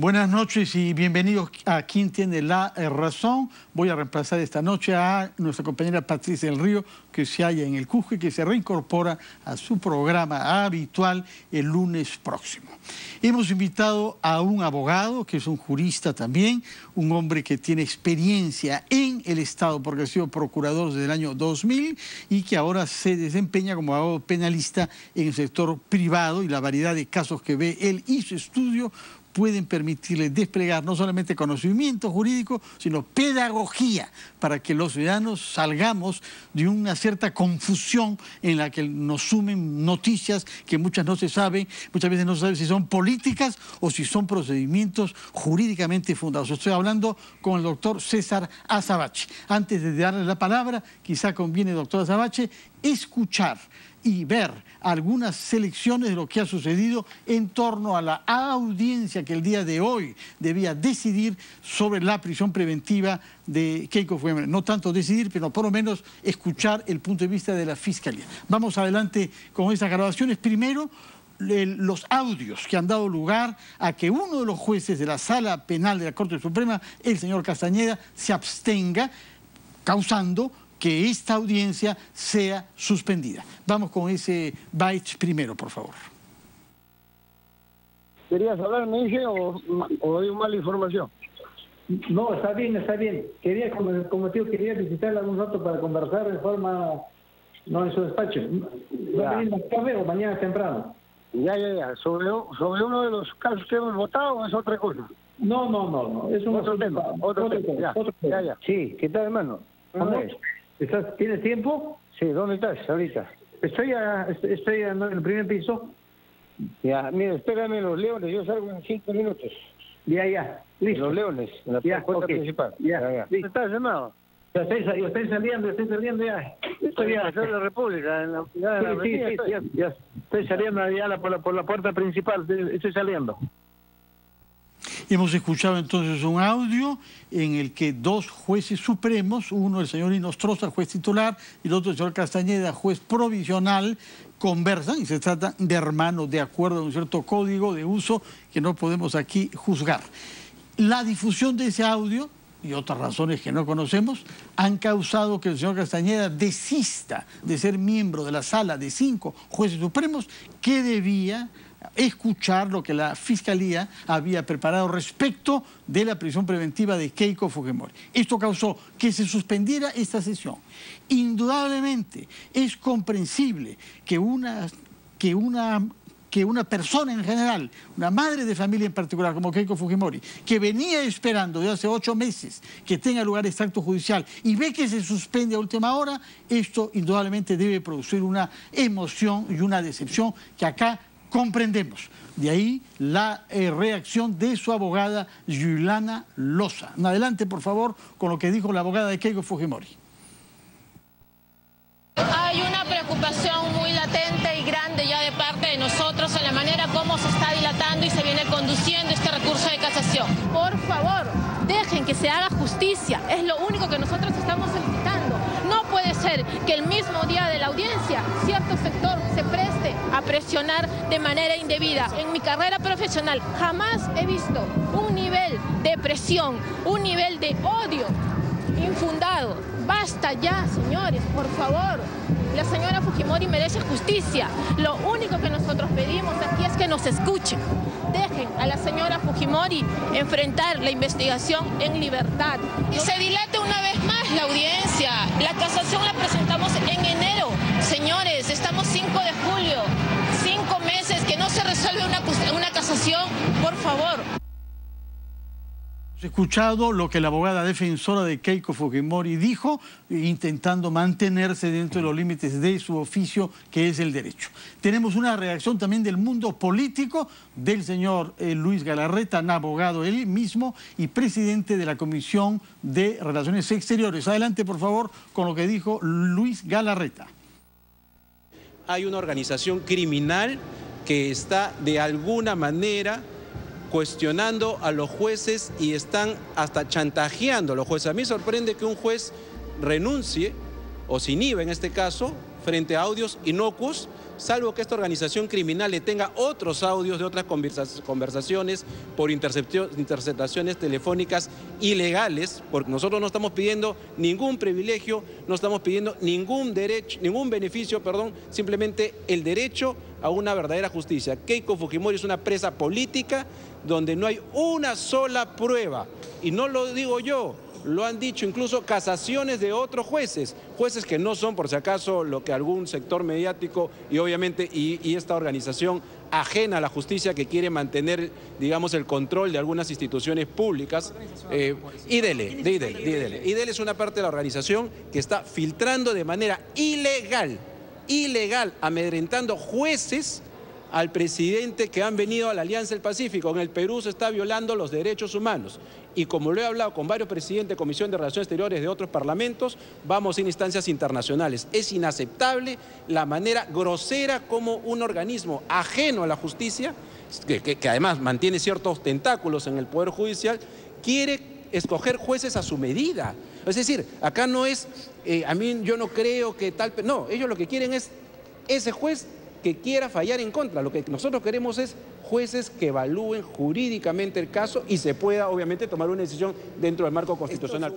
Buenas noches y bienvenidos a Quien tiene la razón. Voy a reemplazar esta noche a nuestra compañera Patricia del Río, que se halla en el Cusco que se reincorpora a su programa habitual el lunes próximo. Hemos invitado a un abogado, que es un jurista también, un hombre que tiene experiencia en el Estado, porque ha sido procurador desde el año 2000 y que ahora se desempeña como abogado penalista en el sector privado y la variedad de casos que ve él y su estudio pueden permitirle desplegar no solamente conocimiento jurídico, sino pedagogía, para que los ciudadanos salgamos de una cierta confusión en la que nos sumen noticias que muchas no se saben, muchas veces no se sabe si son políticas o si son procedimientos jurídicamente fundados. Estoy hablando con el doctor César Azabache. Antes de darle la palabra, quizá conviene, doctor Azabache, escuchar y ver algunas selecciones de lo que ha sucedido en torno a la audiencia que el día de hoy debía decidir sobre la prisión preventiva de Keiko Fujimori. No tanto decidir, pero por lo menos escuchar el punto de vista de la Fiscalía. Vamos adelante con estas grabaciones. Primero, los audios que han dado lugar a que uno de los jueces de la sala penal de la Corte Suprema, el señor Castañeda, se abstenga, causando que esta audiencia sea suspendida. Vamos con ese byte primero, por favor. ¿Querías hablar, me dice, o, o una mala información? No, está bien, está bien. Quería, como, como tío, quería visitarla un rato para conversar de forma, no en su despacho. Va a o mañana temprano. Ya, ya, ya. Sobre, sobre uno de los casos que hemos votado es otra cosa. No, no, no, no. Es un otro tema. Otro, tema. Ya, ya, Sí, ¿qué de mano. ¿Estás, ¿Tienes tiempo? Sí, ¿dónde estás ahorita? Estoy, a, estoy en el primer piso. Ya, mira, espérame los leones, yo salgo en cinco minutos. Ya, ya, listo. Los leones, en la puerta principal. Ya, ya. ya. ¿Estás llamado? Ya estoy, estoy saliendo, ya estoy saliendo ya. Estoy en la República, en la, sí, la sí, sí, estoy, saliendo ya por, la, por la puerta principal, estoy saliendo. Hemos escuchado entonces un audio en el que dos jueces supremos, uno el señor Inostroza, juez titular, y el otro el señor Castañeda, juez provisional, conversan y se tratan de hermanos de acuerdo a un cierto código de uso que no podemos aquí juzgar. La difusión de ese audio y otras razones que no conocemos, han causado que el señor Castañeda desista de ser miembro de la sala de cinco jueces supremos que debía escuchar lo que la Fiscalía había preparado respecto de la prisión preventiva de Keiko Fujimori. Esto causó que se suspendiera esta sesión. Indudablemente es comprensible que una, que una que una persona en general, una madre de familia en particular, como Keiko Fujimori, que venía esperando de hace ocho meses que tenga lugar este acto judicial y ve que se suspende a última hora, esto indudablemente debe producir una emoción y una decepción que acá comprendemos. De ahí la eh, reacción de su abogada Yulana Loza. Adelante, por favor, con lo que dijo la abogada de Keiko Fujimori. Hay una preocupación muy latente y grande ya de parte de nosotros en la manera como se está dilatando y se viene conduciendo este recurso de casación. Por favor, dejen que se haga justicia. Es lo único que nosotros estamos... En que el mismo día de la audiencia cierto sector se preste a presionar de manera indebida. En mi carrera profesional jamás he visto un nivel de presión, un nivel de odio infundado. Basta ya, señores, por favor. La señora Fujimori merece justicia. Lo único que nosotros pedimos aquí es que nos escuchen. Dejen a la señora Fujimori enfrentar la investigación en libertad. Y se dilata una vez más la audiencia. La casación la presentamos en enero. Señores, estamos 5 de julio. Cinco meses que no se resuelve una, una casación, por favor escuchado lo que la abogada defensora de Keiko Fujimori dijo, intentando mantenerse dentro de los límites de su oficio, que es el derecho. Tenemos una reacción también del mundo político del señor eh, Luis Galarreta, abogado él mismo y presidente de la Comisión de Relaciones Exteriores. Adelante, por favor, con lo que dijo Luis Galarreta. Hay una organización criminal que está de alguna manera cuestionando a los jueces y están hasta chantajeando a los jueces. A mí sorprende que un juez renuncie o se inhibe en este caso frente a audios inocuos salvo que esta organización criminal le tenga otros audios de otras conversaciones por interceptaciones telefónicas ilegales, porque nosotros no estamos pidiendo ningún privilegio, no estamos pidiendo ningún derecho, ningún beneficio, perdón, simplemente el derecho a una verdadera justicia. Keiko Fujimori es una presa política donde no hay una sola prueba, y no lo digo yo, lo han dicho, incluso casaciones de otros jueces, jueces que no son por si acaso lo que algún sector mediático y obviamente y, esta organización ajena a la justicia que quiere mantener, digamos, el control de algunas instituciones públicas. Eh, IDELE, de IDELE, de IDELE. es una parte de la organización que está filtrando de manera ilegal, ilegal, amedrentando jueces al presidente que han venido a la Alianza del Pacífico. En el Perú se está violando los derechos humanos. Y como lo he hablado con varios presidentes de Comisión de Relaciones Exteriores de otros parlamentos, vamos en instancias internacionales. Es inaceptable la manera grosera como un organismo ajeno a la justicia, que, además mantiene ciertos tentáculos en el Poder Judicial, quiere escoger jueces a su medida. Es decir, acá no es, eh, a mí yo no creo que tal, no, ellos lo que quieren es ese juez que quiera fallar en contra. Lo que nosotros queremos es jueces que evalúen jurídicamente el caso y se pueda, obviamente, tomar una decisión dentro del marco constitucional.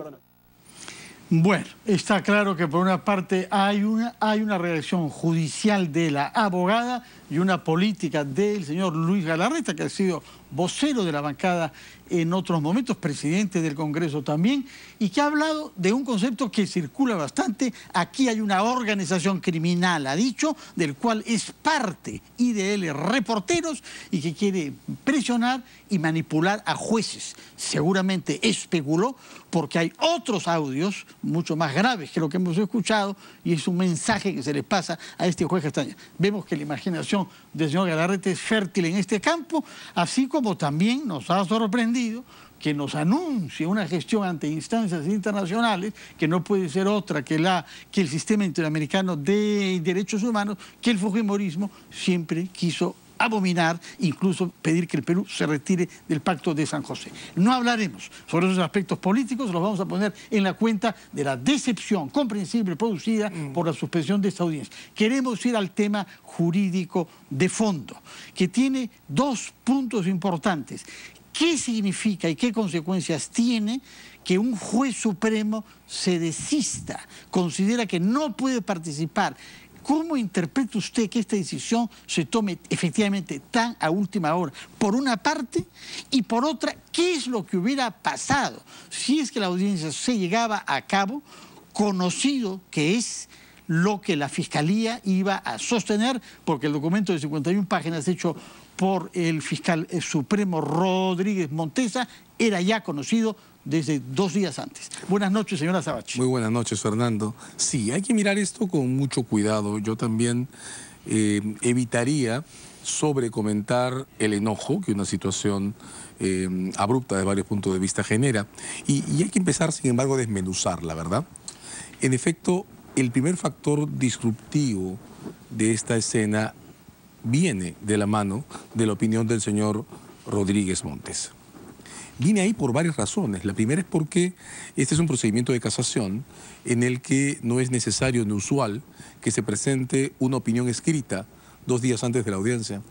Bueno, está claro que por una parte hay una, hay una reacción judicial de la abogada y una política del señor Luis Galarreta, que ha sido vocero de la bancada en otros momentos, presidente del Congreso también, y que ha hablado de un concepto que circula bastante. Aquí hay una organización criminal, ha dicho, del cual es parte IDL Reporteros y que quiere presionar y manipular a jueces. Seguramente especuló porque hay otros audios mucho más graves que lo que hemos escuchado y es un mensaje que se les pasa a este juez Castaña. Vemos que la imaginación del señor Galarrete es fértil en este campo, así como también nos ha sorprendido que nos anuncie una gestión ante instancias internacionales, que no puede ser otra que, la, que el sistema interamericano de derechos humanos, que el Fujimorismo siempre quiso abominar, incluso pedir que el Perú se retire del pacto de San José. No hablaremos sobre esos aspectos políticos, los vamos a poner en la cuenta de la decepción comprensible producida mm. por la suspensión de esta audiencia. Queremos ir al tema jurídico de fondo, que tiene dos puntos importantes. ¿Qué significa y qué consecuencias tiene que un juez supremo se desista, considera que no puede participar ¿Cómo interpreta usted que esta decisión se tome efectivamente tan a última hora? Por una parte, y por otra, ¿qué es lo que hubiera pasado si es que la audiencia se llegaba a cabo conocido que es lo que la Fiscalía iba a sostener, porque el documento de 51 páginas hecho por el fiscal eh, supremo Rodríguez Montesa era ya conocido desde dos días antes. Buenas noches, señora Sabachi. Muy buenas noches, Fernando. Sí, hay que mirar esto con mucho cuidado. Yo también eh, evitaría sobrecomentar el enojo que una situación eh, abrupta de varios puntos de vista genera. Y, y hay que empezar, sin embargo, a desmenuzarla, ¿verdad? En efecto, el primer factor disruptivo de esta escena viene de la mano de la opinión del señor Rodríguez Montes. Vine ahí por varias razones. La primera es porque este es un procedimiento de casación en el que no es necesario ni usual que se presente una opinión escrita dos días antes de la audiencia.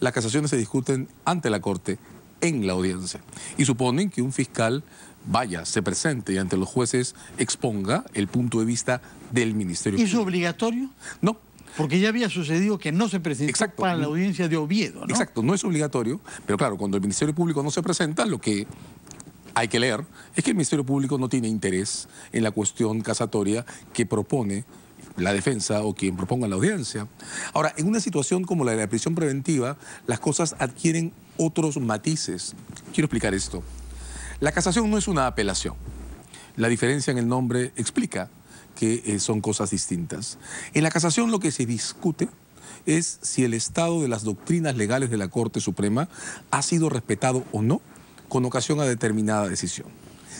Las casaciones se discuten ante la Corte, en la audiencia. Y suponen que un fiscal vaya, se presente y ante los jueces exponga el punto de vista del Ministerio. ¿Es obligatorio? No, porque ya había sucedido que no se presentó para la audiencia de Oviedo, ¿no? Exacto, no es obligatorio, pero claro, cuando el Ministerio Público no se presenta, lo que hay que leer es que el Ministerio Público no tiene interés en la cuestión casatoria que propone la defensa o quien proponga la audiencia. Ahora, en una situación como la de la prisión preventiva, las cosas adquieren otros matices. Quiero explicar esto. La casación no es una apelación. La diferencia en el nombre explica que eh, son cosas distintas. En la casación lo que se discute es si el estado de las doctrinas legales de la Corte Suprema ha sido respetado o no con ocasión a determinada decisión.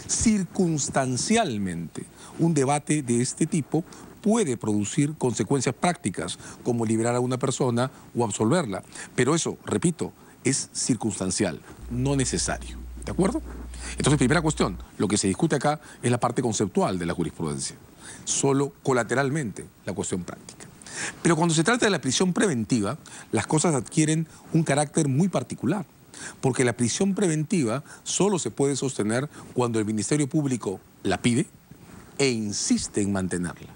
Circunstancialmente, un debate de este tipo puede producir consecuencias prácticas, como liberar a una persona o absolverla. Pero eso, repito, es circunstancial, no necesario. ¿De acuerdo? Entonces, primera cuestión, lo que se discute acá es la parte conceptual de la jurisprudencia, solo colateralmente la cuestión práctica. Pero cuando se trata de la prisión preventiva, las cosas adquieren un carácter muy particular, porque la prisión preventiva solo se puede sostener cuando el Ministerio Público la pide e insiste en mantenerla.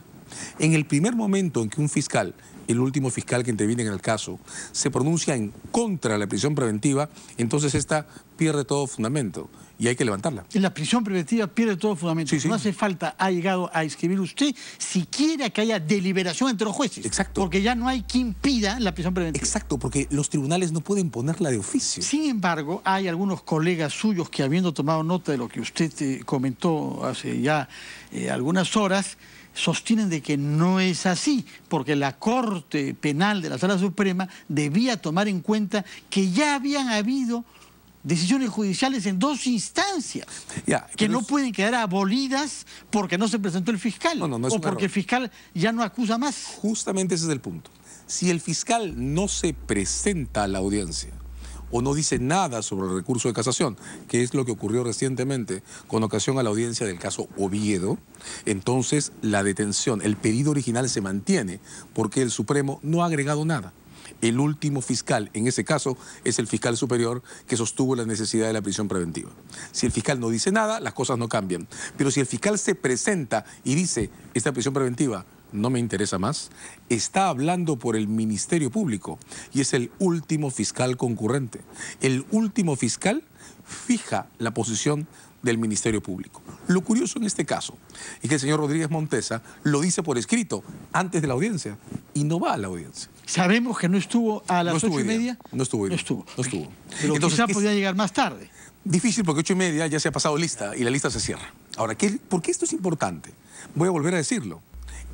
En el primer momento en que un fiscal el último fiscal que interviene en el caso, se pronuncia en contra de la prisión preventiva, entonces esta pierde todo fundamento y hay que levantarla. La prisión preventiva pierde todo fundamento. No hace falta, ha llegado a escribir usted, siquiera que haya deliberación entre los jueces. Exacto. Porque ya no hay quien pida la prisión preventiva. Exacto, porque los tribunales no pueden ponerla de oficio. Sin embargo, hay algunos colegas suyos que habiendo tomado nota de lo que usted eh, comentó hace ya eh, algunas horas, sostienen de que no es así, porque la Corte Penal de la Sala Suprema debía tomar en cuenta que ya habían habido decisiones judiciales en dos instancias que no pueden quedar abolidas porque no se presentó el fiscal o porque el fiscal ya no acusa más. Justamente ese es el punto. Si el fiscal no se presenta a la audiencia, o no dice nada sobre el recurso de casación, que es lo que ocurrió recientemente con ocasión a la audiencia del caso Oviedo, entonces la detención, el pedido original se mantiene porque el Supremo no ha agregado nada. El último fiscal, en ese caso, es el fiscal superior que sostuvo la necesidad de la prisión preventiva. Si el fiscal no dice nada, las cosas no cambian. Pero si el fiscal se presenta y dice, esta prisión preventiva no me interesa más, está hablando por el Ministerio Público y es el último fiscal concurrente. El último fiscal fija la posición del Ministerio Público. Lo curioso en este caso es que el señor Rodríguez Montesa lo dice por escrito antes de la audiencia y no va a la audiencia. Sabemos que no estuvo a las ocho y media. No estuvo. No estuvo. No Pero Entonces, quizá podía llegar más tarde. Difícil porque ocho y media ya se ha pasado lista y la lista se cierra. Ahora, ¿por qué esto es importante? Voy a volver a decirlo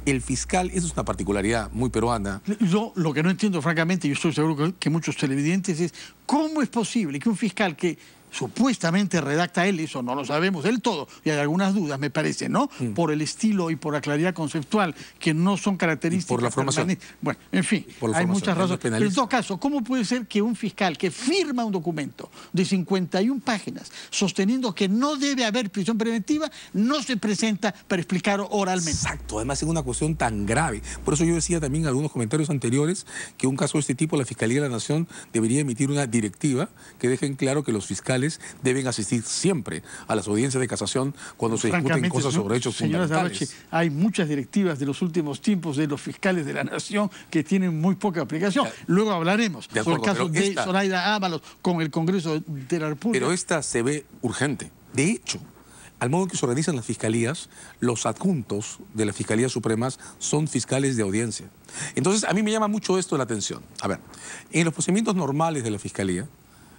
el fiscal, eso es una particularidad muy peruana. Yo lo que no entiendo, francamente, yo estoy seguro que muchos televidentes, es cómo es posible que un fiscal que supuestamente redacta él, eso no lo sabemos del todo, y hay algunas dudas, me parece, ¿no? Mm. Por el estilo y por la claridad conceptual, que no son características. Y por la formación. Bueno, en fin, hay muchas razones. en todo caso, ¿cómo puede ser que un fiscal que firma un documento de 51 páginas sosteniendo que no debe haber prisión preventiva, no se presenta para explicar oralmente? Exacto, además es una cuestión tan grave. Por eso yo decía también en algunos comentarios anteriores que un caso de este tipo, la Fiscalía de la Nación debería emitir una directiva que dejen claro que los fiscales deben asistir siempre a las audiencias de casación cuando se discuten cosas sobre hechos fundamentales. hay muchas directivas de los últimos tiempos de los fiscales de la Nación que tienen muy poca aplicación. Luego hablaremos de sobre el caso de Zoraida Ábalos con el Congreso de la República. Pero esta se ve urgente. De hecho, al modo que se organizan las fiscalías, los adjuntos de las fiscalías supremas son fiscales de audiencia. Entonces, a mí me llama mucho esto la atención. A ver, en los procedimientos normales de la fiscalía,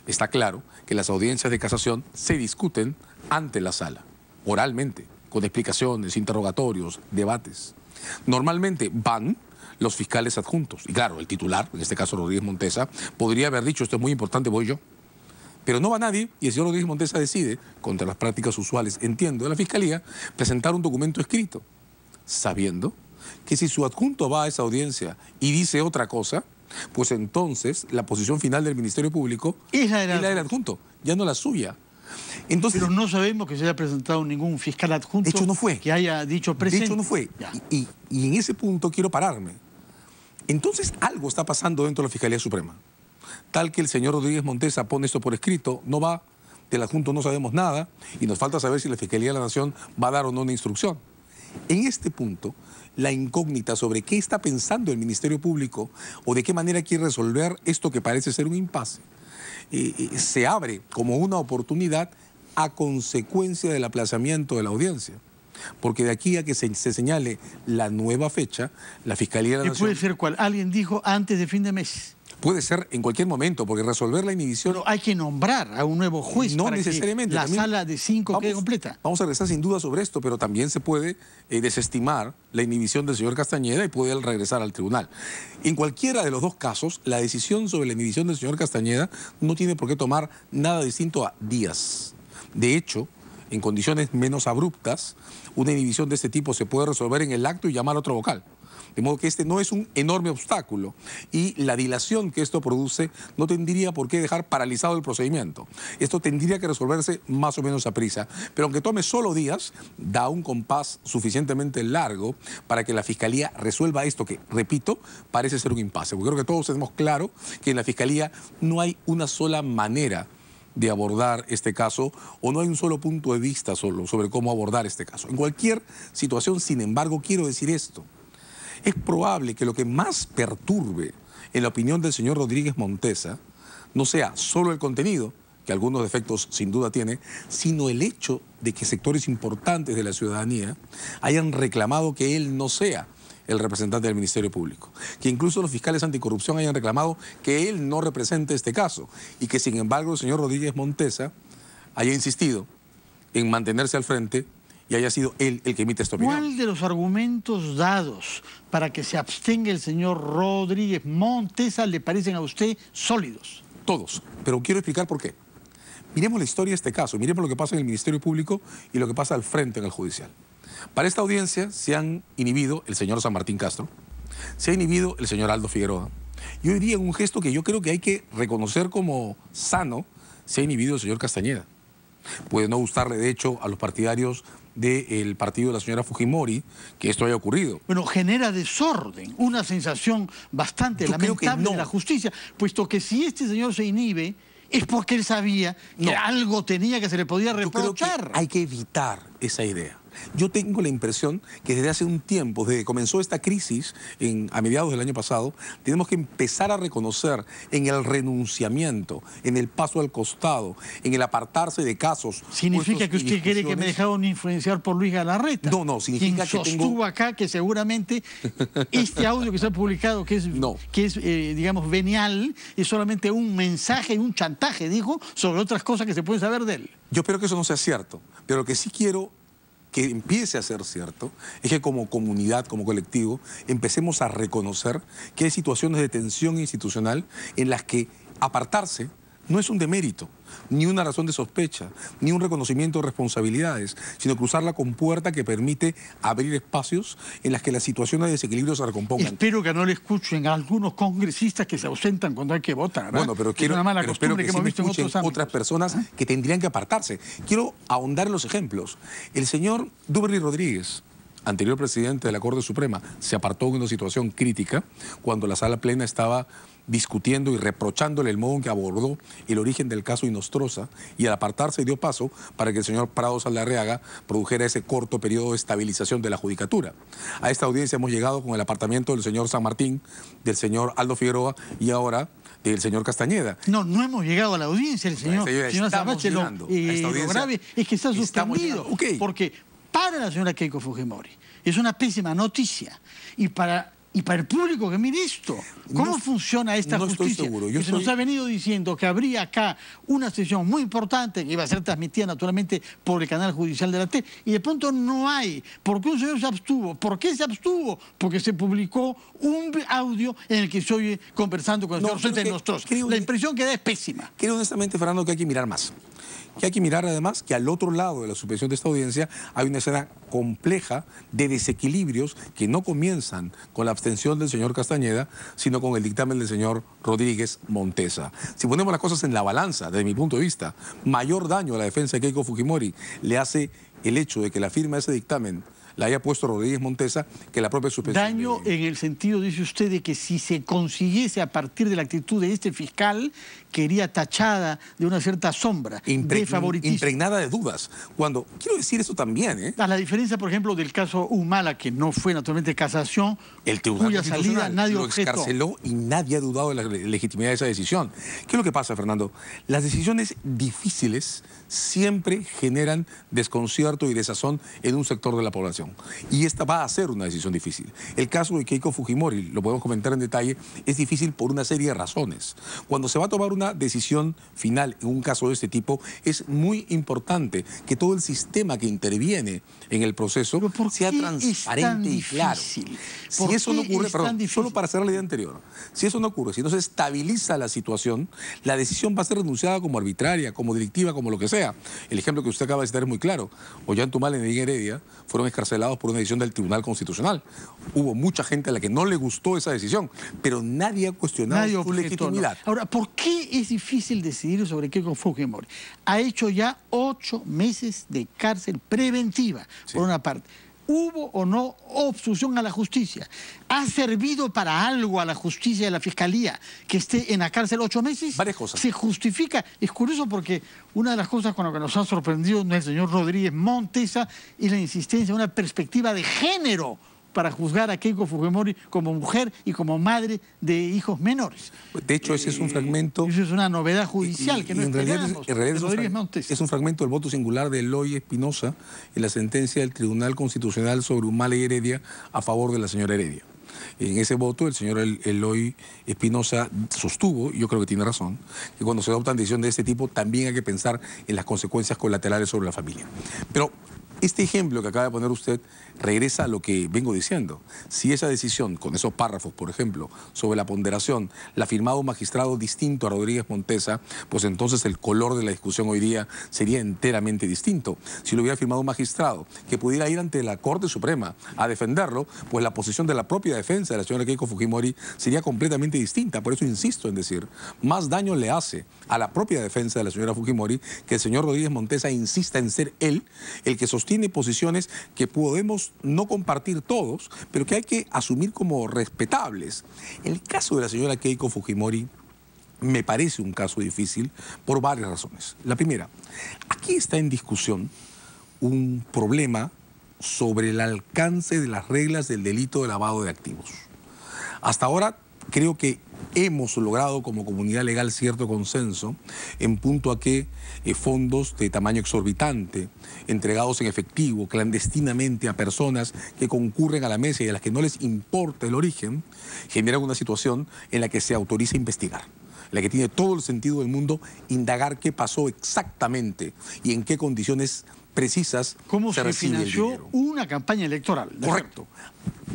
Está claro que las audiencias de casación se discuten ante la sala, oralmente, con explicaciones, interrogatorios, debates. Normalmente van los fiscales adjuntos. Y claro, el titular, en este caso Rodríguez Montesa, podría haber dicho, esto es muy importante, voy yo. Pero no va nadie y el señor Rodríguez Montesa decide, contra las prácticas usuales, entiendo, de la Fiscalía, presentar un documento escrito, sabiendo que si su adjunto va a esa audiencia y dice otra cosa, pues entonces la posición final del Ministerio Público es la del, adjunto, ya no la suya. Entonces, Pero no sabemos que se haya presentado ningún fiscal adjunto de hecho no fue. que haya dicho presente. De hecho no fue. Y, y en ese punto quiero pararme. Entonces algo está pasando dentro de la Fiscalía Suprema. Tal que el señor Rodríguez Montesa pone esto por escrito, no va, del adjunto no sabemos nada y nos falta saber si la Fiscalía de la Nación va a dar o no una instrucción. En este punto, la incógnita sobre qué está pensando el Ministerio Público o de qué manera quiere resolver esto que parece ser un impasse, eh, eh, se abre como una oportunidad a consecuencia del aplazamiento de la audiencia. Porque de aquí a que se, señale la nueva fecha, la Fiscalía de la Nación... puede ser cual? Alguien dijo antes de fin de mes puede ser en cualquier momento, porque resolver la inhibición... Pero hay que nombrar a un nuevo juez no necesariamente, la sala de cinco completa. Vamos a regresar sin duda sobre esto, pero también se puede eh, desestimar la inhibición del señor Castañeda y puede regresar al tribunal. En cualquiera de los dos casos, la decisión sobre la inhibición del señor Castañeda no tiene por qué tomar nada distinto a días. De hecho, en condiciones menos abruptas, una inhibición de este tipo se puede resolver en el acto y llamar a otro vocal. De modo que este no es un enorme obstáculo y la dilación que esto produce no tendría por qué dejar paralizado el procedimiento. Esto tendría que resolverse más o menos a prisa, pero aunque tome solo días, da un compás suficientemente largo para que la Fiscalía resuelva esto que, repito, parece ser un impasse. Porque creo que todos tenemos claro que en la Fiscalía no hay una sola manera de abordar este caso o no hay un solo punto de vista solo sobre cómo abordar este caso. En cualquier situación, sin embargo, quiero decir esto. Es probable que lo que más perturbe en la opinión del señor Rodríguez Montesa no sea solo el contenido, que algunos defectos sin duda tiene, sino el hecho de que sectores importantes de la ciudadanía hayan reclamado que él no sea el representante del Ministerio Público, que incluso los fiscales anticorrupción hayan reclamado que él no represente este caso y que sin embargo el señor Rodríguez Montesa haya insistido en mantenerse al frente y haya sido él el que emite esto ¿Cuál de los argumentos dados para que se abstenga el señor Rodríguez Montesa le parecen a usted sólidos? Todos, pero quiero explicar por qué. Miremos la historia de este caso, miremos lo que pasa en el Ministerio Público y lo que pasa al frente en el judicial. Para esta audiencia se han inhibido el señor San Martín Castro, se ha inhibido el señor Aldo Figueroa. Y hoy día en un gesto que yo creo que hay que reconocer como sano, se ha inhibido el señor Castañeda. Puede no gustarle, de hecho, a los partidarios del partido de la señora Fujimori que esto haya ocurrido. Bueno, genera desorden, una sensación bastante lamentable de la justicia, puesto que si este señor se inhibe es porque él sabía que algo tenía que se le podía reprochar. hay que evitar esa idea. Yo tengo la impresión que desde hace un tiempo, desde que comenzó esta crisis a mediados del año pasado, tenemos que empezar a reconocer en el renunciamiento, en el paso al costado, en el apartarse de casos. ¿Significa que usted quiere que me dejaron influenciar por Luis Galarreta? No, no, significa que sostuvo acá que seguramente este audio que se ha publicado, que es, eh, digamos, venial, es solamente un mensaje y un chantaje, dijo, sobre otras cosas que se pueden saber de él. Yo espero que eso no sea cierto, pero lo que sí quiero que empiece a ser cierto es que como comunidad, como colectivo, empecemos a reconocer que hay situaciones de tensión institucional en las que apartarse no es un demérito, ni una razón de sospecha, ni un reconocimiento de responsabilidades, sino cruzar la compuerta que permite abrir espacios en las que la situación de desequilibrio se recomponga. Espero que no le escuchen algunos congresistas que se ausentan cuando hay que votar. Bueno, pero quiero que, que otras personas que tendrían que apartarse. Quiero ahondar los ejemplos. El señor Duberry Rodríguez, anterior presidente de la Corte Suprema, se apartó en una situación crítica cuando la sala plena estaba discutiendo y reprochándole el modo en que abordó el origen del caso Inostrosa y al apartarse dio paso para que el señor Prado Saldarreaga produjera ese corto periodo de estabilización de la judicatura. A esta audiencia hemos llegado con el apartamento del señor San Martín, del señor Aldo Figueroa y ahora del señor Castañeda. No, no hemos llegado a la audiencia, el señor, señora, lo, lo grave es que está suspendido, porque para la señora Keiko Fujimori es una pésima noticia y para y para el público que mire esto. ¿Cómo funciona esta justicia? se nos ha venido diciendo que habría acá una sesión muy importante que iba a ser transmitida naturalmente por el canal judicial de la T y de pronto no hay. ¿Por qué un señor se abstuvo? ¿Por qué se abstuvo? Porque se publicó un audio en el que se conversando con el señor de La impresión queda es pésima. quiero honestamente, Fernando, que hay que mirar más. Que hay que mirar además que al otro lado de la suspensión de esta audiencia hay una escena compleja de desequilibrios que no comienzan con la abstención del señor Castañeda, sino con el dictamen del señor Rodríguez Montesa. Si ponemos las cosas en la balanza, desde mi punto de vista, mayor daño a la defensa de Keiko Fujimori le hace el hecho de que la firma de ese dictamen la haya puesto Rodríguez Montesa que la propia suspensión. Daño en el sentido, dice usted, de que si se consiguiese a partir de la actitud de este fiscal, quería tachada de una cierta sombra Impregnada de dudas. Cuando, quiero decir eso también, ¿eh? A la diferencia, por ejemplo, del caso Humala, que no fue naturalmente casación, el tribunal cuya salida nadie lo excarceló y nadie ha dudado de la legitimidad de esa decisión. ¿Qué es lo que pasa, Fernando? Las decisiones difíciles siempre generan desconcierto y desazón en un sector de la población. Y esta va a ser una decisión difícil. El caso de Keiko Fujimori, lo podemos comentar en detalle, es difícil por una serie de razones. Cuando se va a tomar una decisión final en un caso de este tipo, es muy importante que todo el sistema que interviene en el proceso sea transparente y claro. Si eso no ocurre, solo para cerrar la idea anterior, si eso no ocurre, si no se estabiliza la situación, la decisión va a ser renunciada como arbitraria, como directiva, como lo que sea el ejemplo que usted acaba de citar es muy claro. Ollantumal y Medina Heredia fueron escarcelados por una decisión del Tribunal Constitucional. Hubo mucha gente a la que no le gustó esa decisión, pero nadie ha cuestionado su legitimidad. Ahora, ¿por qué es difícil decidir sobre qué con Fujimori? Ha hecho ya ocho meses de cárcel preventiva, por una parte. ¿Hubo o no obstrucción a la justicia? ¿Ha servido para algo a la justicia y a la fiscalía que esté en la cárcel ocho meses? Se justifica. Es curioso porque una de las cosas con las que nos ha sorprendido el señor Rodríguez Montesa es la insistencia en una perspectiva de género para juzgar a Keiko Fujimori como mujer y como madre de hijos menores. De hecho, ese es un eh, fragmento... Eso es una novedad judicial que no en realidad, es, un fragmento del voto singular de Eloy Espinosa en la sentencia del Tribunal Constitucional sobre un y Heredia a favor de la señora Heredia. En ese voto, el señor Eloy Espinosa sostuvo, y yo creo que tiene razón, que cuando se adopta una decisión de este tipo también hay que pensar en las consecuencias colaterales sobre la familia. Pero este ejemplo que acaba de poner usted regresa a lo que vengo diciendo. Si esa decisión, con esos párrafos, por ejemplo, sobre la ponderación, la firmado un magistrado distinto a Rodríguez Montesa, pues entonces el color de la discusión hoy día sería enteramente distinto. Si lo hubiera firmado un magistrado que pudiera ir ante la Corte Suprema a defenderlo, pues la posición de la propia defensa de la señora Keiko Fujimori sería completamente distinta. Por eso insisto en decir, más daño le hace a la propia defensa de la señora Fujimori que el señor Rodríguez Montesa insista en ser él el que sostiene tiene posiciones que podemos no compartir todos, pero que hay que asumir como respetables. El caso de la señora Keiko Fujimori me parece un caso difícil por varias razones. La primera, aquí está en discusión un problema sobre el alcance de las reglas del delito de lavado de activos. Hasta ahora creo que hemos logrado como comunidad legal cierto consenso en punto a que eh, fondos de tamaño exorbitante, entregados en efectivo clandestinamente a personas que concurren a la mesa y a las que no les importa el origen, generan una situación en la que se autoriza investigar la que tiene todo el sentido del mundo, indagar qué pasó exactamente y en qué condiciones precisas se, financió una campaña electoral. Correcto.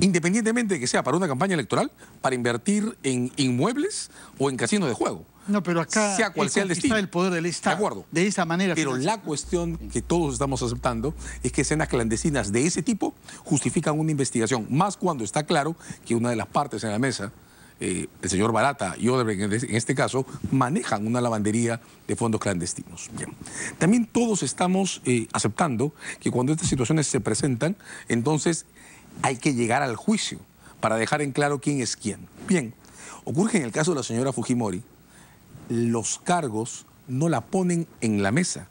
Independientemente de que sea para una campaña electoral, para invertir en inmuebles o en casinos de juego. No, pero acá sea cual el destino. poder del Estado. De acuerdo. De esa manera. Pero la cuestión que todos estamos aceptando es que escenas clandestinas de ese tipo justifican una investigación, más cuando está claro que una de las partes en la mesa eh, el señor Barata y Odebrecht en este caso, manejan una lavandería de fondos clandestinos. Bien. También todos estamos eh, aceptando que cuando estas situaciones se presentan, entonces hay que llegar al juicio para dejar en claro quién es quién. Bien, ocurre en el caso de la señora Fujimori, los cargos no la ponen en la mesa,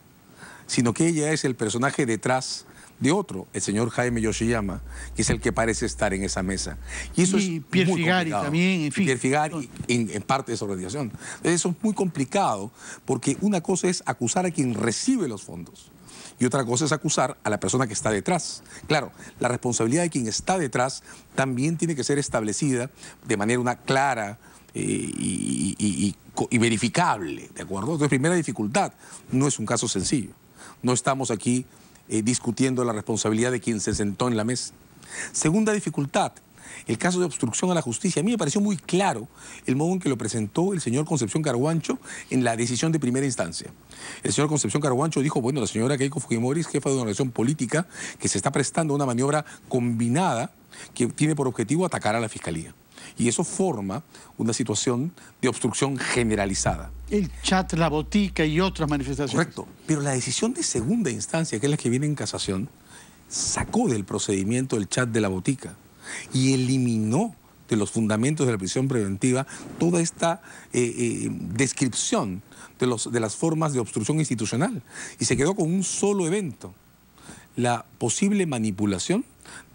sino que ella es el personaje detrás de otro, el señor Jaime Yoshiyama, que es el que parece estar en esa mesa. Y eso Pierre Figari también, en fin. Pierre Figari en, parte de esa organización. Eso es muy complicado porque una cosa es acusar a quien recibe los fondos y otra cosa es acusar a la persona que está detrás. Claro, la responsabilidad de quien está detrás también tiene que ser establecida de manera una clara, eh, y, verificable, ¿de acuerdo? Entonces, primera dificultad, no es un caso sencillo. No estamos aquí eh, discutiendo la responsabilidad de quien se sentó en la mesa. Segunda dificultad, el caso de obstrucción a la justicia. A mí me pareció muy claro el modo en que lo presentó el señor Concepción Carguancho en la decisión de primera instancia. El señor Concepción Carguancho dijo, bueno, la señora Keiko Fujimori es jefa de una organización política que se está prestando una maniobra combinada que tiene por objetivo atacar a la fiscalía y eso forma una situación de obstrucción generalizada. El chat, la botica y otras manifestaciones. Correcto, pero la decisión de segunda instancia, que es la que viene en casación, sacó del procedimiento el chat de la botica y eliminó de los fundamentos de la prisión preventiva toda esta eh, eh, descripción de las formas de obstrucción institucional y se quedó con un solo evento la posible manipulación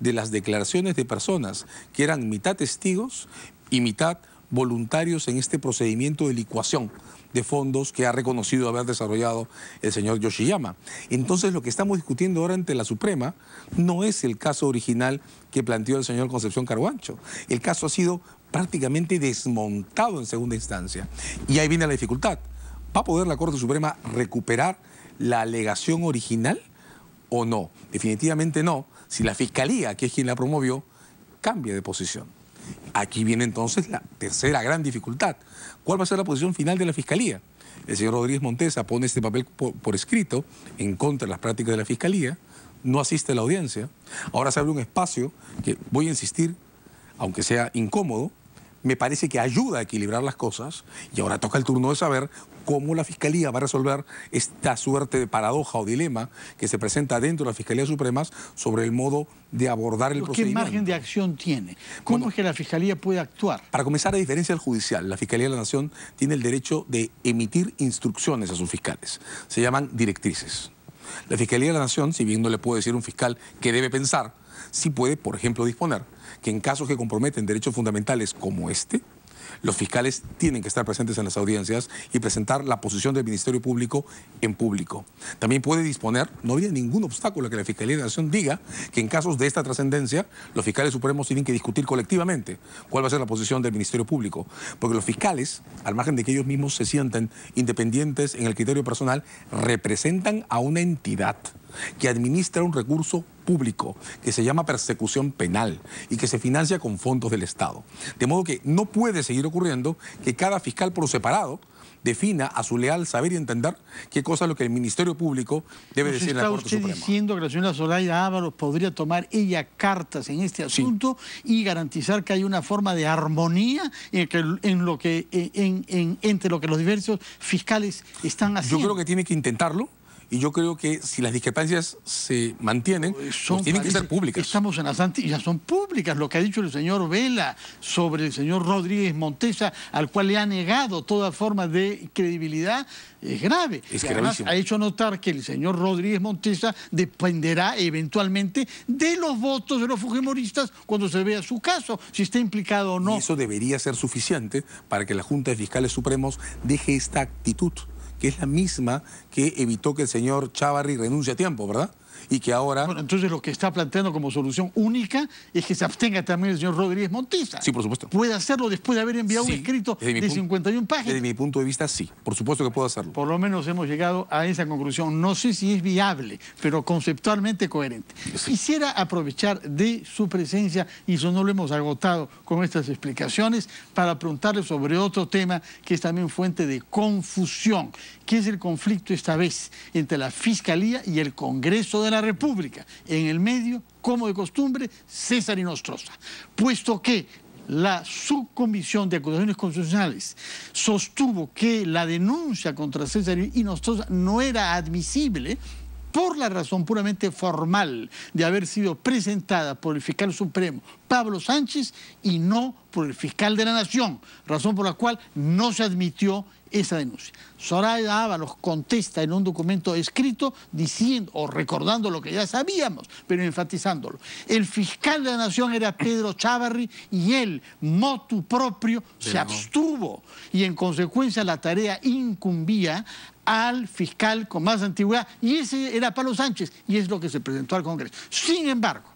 de las declaraciones de personas que eran mitad testigos y mitad voluntarios en este procedimiento de licuación de fondos que ha reconocido haber desarrollado el señor Yoshiyama. Entonces lo que estamos discutiendo ahora ante la Suprema no es el caso original que planteó el señor Concepción Carguancho. El caso ha sido prácticamente desmontado en segunda instancia. Y ahí viene la dificultad. ¿Va a poder la Corte Suprema recuperar la alegación original? o no? Definitivamente no, si la Fiscalía, que es quien la promovió, cambia de posición. Aquí viene entonces la tercera gran dificultad. ¿Cuál va a ser la posición final de la Fiscalía? El señor Rodríguez Montesa pone este papel por, escrito en contra de las prácticas de la Fiscalía, no asiste a la audiencia. Ahora se abre un espacio que, voy a insistir, aunque sea incómodo, me parece que ayuda a equilibrar las cosas y ahora toca el turno de saber cómo la Fiscalía va a resolver esta suerte de paradoja o dilema que se presenta dentro de la Fiscalía Suprema sobre el modo de abordar el procedimiento. ¿Qué margen de acción tiene? ¿Cómo es que la Fiscalía puede actuar? Para comenzar, a diferencia del judicial, la Fiscalía de la Nación tiene el derecho de emitir instrucciones a sus fiscales. Se llaman directrices. La Fiscalía de la Nación, si bien no le puede decir un fiscal que debe pensar, sí puede, por ejemplo, disponer que en casos que comprometen derechos fundamentales como este, los fiscales tienen que estar presentes en las audiencias y presentar la posición del Ministerio Público en público. También puede disponer, no había ningún obstáculo que la Fiscalía de Nación diga que en casos de esta trascendencia, los fiscales supremos tienen que discutir colectivamente cuál va a ser la posición del Ministerio Público. Porque los fiscales, al margen de que ellos mismos se sientan independientes en el criterio personal, representan a una entidad que administra un recurso público que se llama persecución penal y que se financia con fondos del Estado. De modo que no puede seguir ocurriendo que cada fiscal por separado defina a su leal saber y entender qué cosa es lo que el Ministerio Público debe decir en la Corte Suprema. diciendo que la señora Zoraida Ábalos podría tomar ella cartas en este asunto y garantizar que hay una forma de armonía en, lo que, entre lo que los diversos fiscales están haciendo? Yo creo que tiene que intentarlo y yo creo que si las discrepancias se mantienen, son, pues, tienen que ser públicas. Estamos en las Antillas, son públicas. Lo que ha dicho el señor Vela sobre el señor Rodríguez Montesa, al cual le ha negado toda forma de credibilidad, es grave. Es gravísimo. además ha hecho notar que el señor Rodríguez Montesa dependerá eventualmente de los votos de los fujimoristas cuando se vea su caso, si está implicado o no. eso debería ser suficiente para que la Junta de Fiscales Supremos deje esta actitud que es la misma que evitó que el señor Chávarri renuncie a tiempo, ¿verdad? y que ahora... Bueno, entonces lo que está planteando como solución única es que se abstenga también el señor Rodríguez Montiza. Sí, por supuesto. Puede hacerlo después de haber enviado un escrito de 51 páginas. Desde mi punto de vista, sí. Por supuesto que puedo hacerlo. Por lo menos hemos llegado a esa conclusión. No sé si es viable, pero conceptualmente coherente. Quisiera aprovechar de su presencia, y eso no lo hemos agotado con estas explicaciones, para preguntarle sobre otro tema que es también fuente de confusión, que es el conflicto esta vez entre la Fiscalía y el Congreso de la República, en el medio, como de costumbre, César Nostrosa, puesto que la subcomisión de acusaciones constitucionales sostuvo que la denuncia contra César y Nostrosa no era admisible por la razón puramente formal de haber sido presentada por el fiscal supremo Pablo Sánchez y no por el fiscal de la Nación, razón por la cual no se admitió esa denuncia. Soraya Ábalos contesta en un documento escrito diciendo o recordando lo que ya sabíamos, pero enfatizándolo. El fiscal de la Nación era Pedro Chávarri y él, motu propio, se abstuvo y en consecuencia la tarea incumbía al fiscal con más antigüedad y ese era Pablo Sánchez y es lo que se presentó al Congreso. Sin embargo,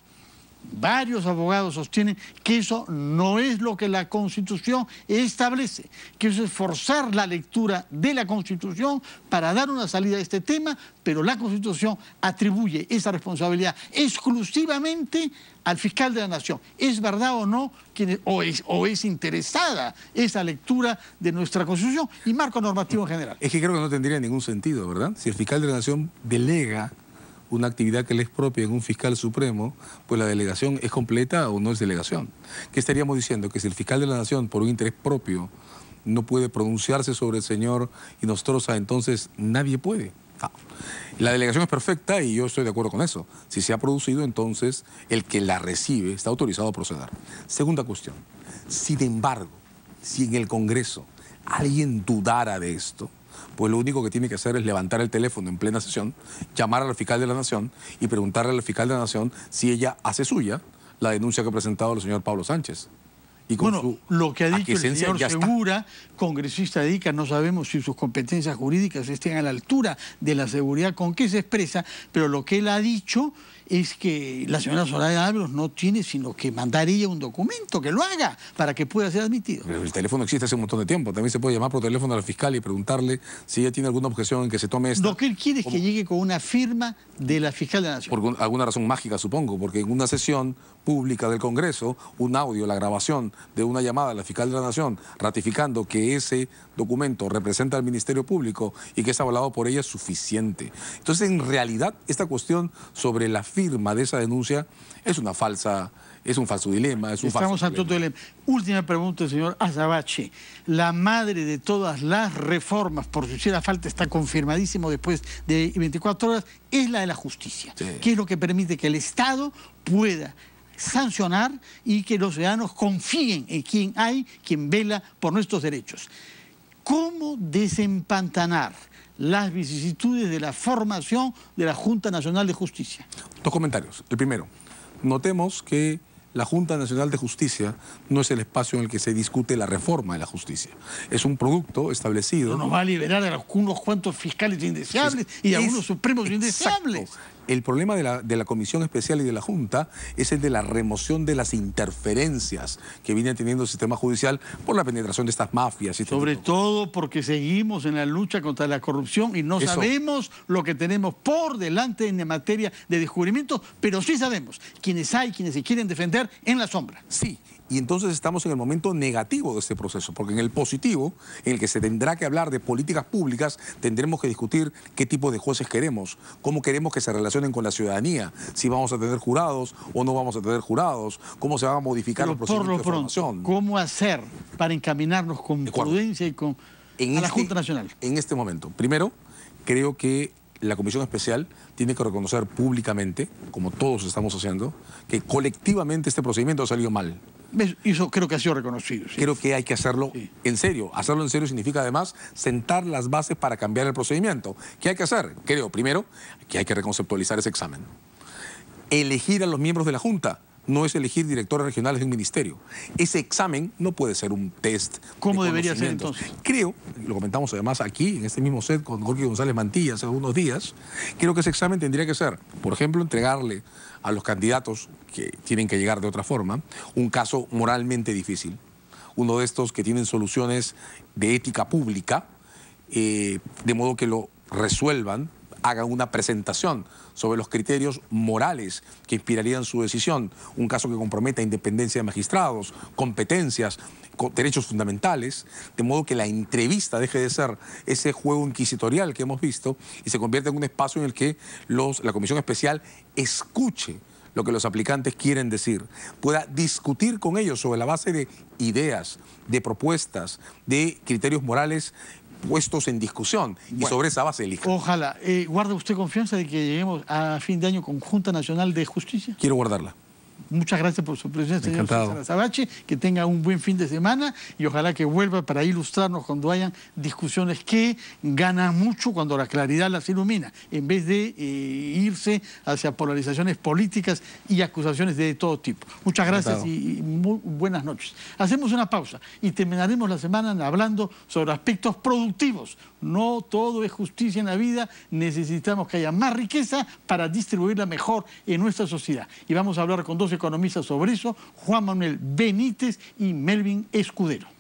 varios abogados sostienen que eso no es lo que la Constitución establece, que eso es forzar la lectura de la Constitución para dar una salida a este tema, pero la Constitución atribuye esa responsabilidad exclusivamente al fiscal de la Nación. ¿Es verdad o no o, es, o es interesada esa lectura de nuestra Constitución y marco normativo en general? Es que creo que no tendría ningún sentido, ¿verdad? Si el fiscal de la Nación delega una actividad que le es propia en un fiscal supremo, pues la delegación es completa o no es delegación. ¿Qué estaríamos diciendo? Que si el fiscal de la nación, por un interés propio, no puede pronunciarse sobre el señor Inostroza, entonces nadie puede. Ah, la delegación es perfecta y yo estoy de acuerdo con eso. Si se ha producido, entonces el que la recibe está autorizado a proceder. Segunda cuestión. Sin embargo, si en el Congreso alguien dudara de esto, pues lo único que tiene que hacer es levantar el teléfono en plena sesión, llamar a la fiscal de la Nación y preguntarle a la fiscal de la Nación si ella hace suya la denuncia que ha presentado el señor Pablo Sánchez. Y con bueno, lo que ha dicho el señor Segura, congresista de ICA, no sabemos si sus competencias jurídicas estén a la altura de la seguridad con que se expresa, pero lo que él ha dicho es que la señora Soraya Ábalos no tiene sino que mandar ella un documento que lo haga para que pueda ser admitido. Pero el teléfono existe hace un montón de tiempo. También se puede llamar por teléfono al fiscal y preguntarle si ella tiene alguna objeción en que se tome esto. Lo que él quiere es que llegue con una firma de la fiscal de la Nación. Por alguna razón mágica, supongo, porque en una sesión pública del Congreso, un audio, la grabación de una llamada a la fiscal de la Nación ratificando que ese documento representa al Ministerio Público y que es avalado por ella es suficiente. Entonces, en realidad, esta cuestión sobre la firma de esa denuncia es una falsa, es un falso dilema. Estamos ante otro dilema. Em- Última pregunta, señor Azabache. La madre de todas las reformas, por si hiciera falta, está confirmadísimo después de 24 horas, es la de la justicia, que es lo que permite que el Estado pueda sancionar y que los ciudadanos confíen en quien hay, quien vela por nuestros derechos. ¿Cómo desempantanar? las vicisitudes de la formación de la Junta Nacional de Justicia. Dos comentarios. El primero, notemos que la Junta Nacional de Justicia no es el espacio en el que se discute la reforma de la justicia. Es un producto establecido. No nos va a liberar a algunos cuantos fiscales indeseables y a unos supremos indeseables el problema de la, Comisión Especial y de la Junta es el de la remoción de las interferencias que viene teniendo el sistema judicial por la penetración de estas mafias. Este Sobre todo. porque seguimos en la lucha contra la corrupción y no sabemos lo que tenemos por delante en materia de descubrimiento, pero sí sabemos quienes hay, quienes se quieren defender en la sombra. Sí, y entonces estamos en el momento negativo de este proceso, porque en el positivo, en el que se tendrá que hablar de políticas públicas, tendremos que discutir qué tipo de jueces queremos, cómo queremos que se relacionen con la ciudadanía, si vamos a tener jurados o no vamos a tener jurados, cómo se va a modificar el proceso por lo de Pronto, ¿Cómo hacer para encaminarnos con prudencia y con a la este Junta Nacional? En este momento, primero, creo que la Comisión Especial tiene que reconocer públicamente, como todos estamos haciendo, que colectivamente este procedimiento ha salido mal eso creo que ha sido reconocido. Creo que hay que hacerlo en serio. Hacerlo en serio significa además sentar las bases para cambiar el procedimiento. ¿Qué hay que hacer? Creo, primero, que hay que reconceptualizar ese examen. Elegir a los miembros de la Junta no es elegir directores regionales de un ministerio. Ese examen no puede ser un test. ¿Cómo debería ser entonces? Creo, lo comentamos además aquí, en este mismo set con Jorge González Mantilla hace unos días, creo que ese examen tendría que ser, por ejemplo, entregarle a los candidatos que tienen que llegar de otra forma un caso moralmente difícil, uno de estos que tienen soluciones de ética pública, eh, de modo que lo resuelvan hagan una presentación sobre los criterios morales que inspirarían su decisión, un caso que comprometa independencia de magistrados, competencias, derechos fundamentales, de modo que la entrevista deje de ser ese juego inquisitorial que hemos visto y se convierta en un espacio en el que los, la Comisión Especial escuche lo que los aplicantes quieren decir, pueda discutir con ellos sobre la base de ideas, de propuestas, de criterios morales puestos en discusión y sobre esa base elija. Ojalá. Eh, ¿Guarda usted confianza de que lleguemos a fin de año con Junta Nacional de Justicia? Quiero guardarla. Muchas gracias por su presencia, señor César Que tenga un buen fin de semana y ojalá que vuelva para ilustrarnos cuando hayan discusiones que ganan mucho cuando la claridad las ilumina, en vez de eh, irse hacia polarizaciones políticas y acusaciones de todo tipo. Muchas gracias y, muy buenas noches. Hacemos una pausa y terminaremos la semana hablando sobre aspectos productivos. No todo es justicia en la vida, necesitamos que haya más riqueza para distribuirla mejor en nuestra sociedad. Y vamos a hablar con dos economistas sobre eso, Juan Manuel Benítez y Melvin Escudero.